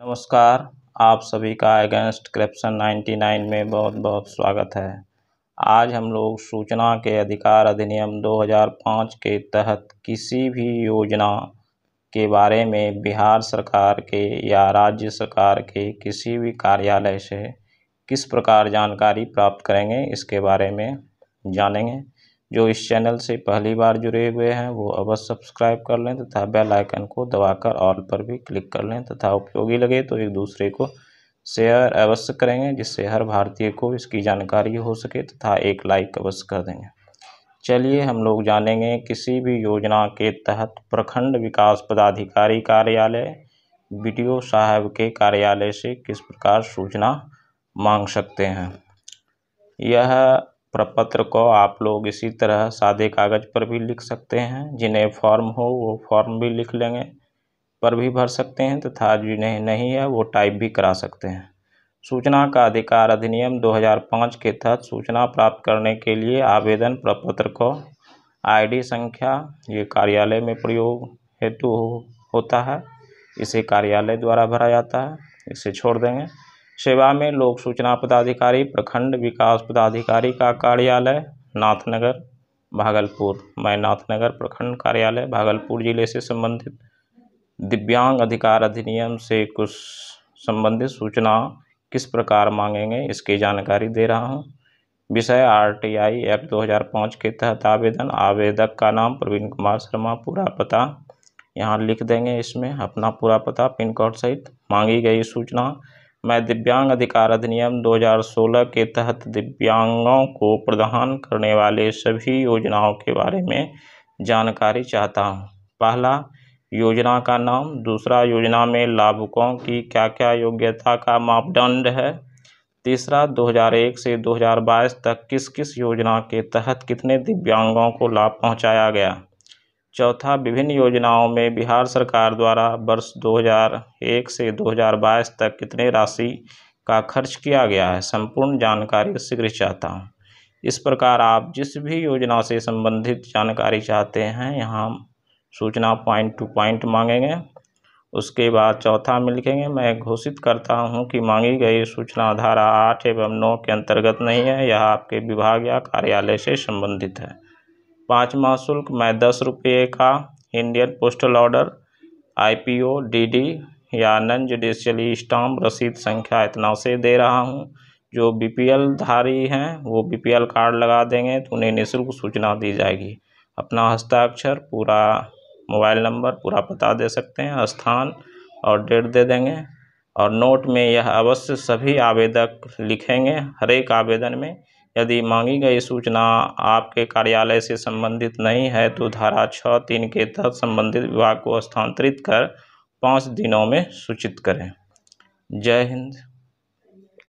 नमस्कार आप सभी का अगेंस्ट करप्शन 99 में बहुत बहुत स्वागत है आज हम लोग सूचना के अधिकार अधिनियम 2005 के तहत किसी भी योजना के बारे में बिहार सरकार के या राज्य सरकार के किसी भी कार्यालय से किस प्रकार जानकारी प्राप्त करेंगे इसके बारे में जानेंगे जो इस चैनल से पहली बार जुड़े हुए हैं वो अवश्य सब्सक्राइब कर लें तथा बेल आइकन को दबाकर ऑल पर भी क्लिक कर लें तथा उपयोगी लगे तो एक दूसरे को शेयर अवश्य करेंगे जिससे हर भारतीय को इसकी जानकारी हो सके तथा एक लाइक अवश्य कर देंगे चलिए हम लोग जानेंगे किसी भी योजना के तहत प्रखंड विकास पदाधिकारी कार्यालय बी साहब के कार्यालय से किस प्रकार सूचना मांग सकते हैं यह प्रपत्र को आप लोग इसी तरह सादे कागज़ पर भी लिख सकते हैं जिन्हें फॉर्म हो वो फॉर्म भी लिख लेंगे पर भी भर सकते हैं तथा जिन्हें नहीं है वो टाइप भी करा सकते हैं सूचना का अधिकार अधिनियम 2005 के तहत सूचना प्राप्त करने के लिए आवेदन प्रपत्र को आईडी संख्या ये कार्यालय में प्रयोग हेतु हो, होता है इसे कार्यालय द्वारा भरा जाता है इसे छोड़ देंगे सेवा में लोक सूचना पदाधिकारी प्रखंड विकास पदाधिकारी का कार्यालय नाथनगर भागलपुर मैं नाथनगर प्रखंड कार्यालय भागलपुर जिले से संबंधित दिव्यांग अधिकार अधिनियम से कुछ संबंधित सूचना किस प्रकार मांगेंगे इसकी जानकारी दे रहा हूँ विषय आरटीआई एक्ट 2005 के तहत आवेदन आवेदक का नाम प्रवीण कुमार शर्मा पूरा पता यहाँ लिख देंगे इसमें अपना पूरा पता पिन कोड सहित मांगी गई सूचना मैं दिव्यांग अधिकार अधिनियम 2016 के तहत दिव्यांगों को प्रदान करने वाले सभी योजनाओं के बारे में जानकारी चाहता हूँ पहला योजना का नाम दूसरा योजना में लाभुकों की क्या क्या योग्यता का मापदंड है तीसरा 2001 से 2022 तक किस किस योजना के तहत कितने दिव्यांगों को लाभ पहुंचाया गया चौथा विभिन्न योजनाओं में बिहार सरकार द्वारा वर्ष 2001 से 2022 तक कितने राशि का खर्च किया गया है संपूर्ण जानकारी शीघ्र चाहता हूँ इस प्रकार आप जिस भी योजना से संबंधित जानकारी चाहते हैं यहाँ सूचना पॉइंट टू पॉइंट मांगेंगे उसके बाद चौथा में लिखेंगे मैं घोषित करता हूँ कि मांगी गई सूचना धारा आठ एवं नौ के अंतर्गत नहीं है यह आपके विभाग या कार्यालय से संबंधित है पाँचवा शुल्क मैं दस रुपये का Indian postal order I P O D D या नन जुडिशली स्टाम्प रसीद संख्या इतना से दे रहा हूँ जो बी पी धारी हैं वो बी पी एल कार्ड लगा देंगे तो उन्हें निःशुल्क सूचना दी जाएगी अपना हस्ताक्षर पूरा मोबाइल नंबर पूरा पता दे सकते हैं स्थान और डेट दे देंगे और नोट में यह अवश्य सभी आवेदक लिखेंगे हर एक आवेदन में यदि मांगी गई सूचना आपके कार्यालय से संबंधित नहीं है तो धारा छः तीन के तहत संबंधित विभाग को स्थानांतरित कर पाँच दिनों में सूचित करें जय हिंद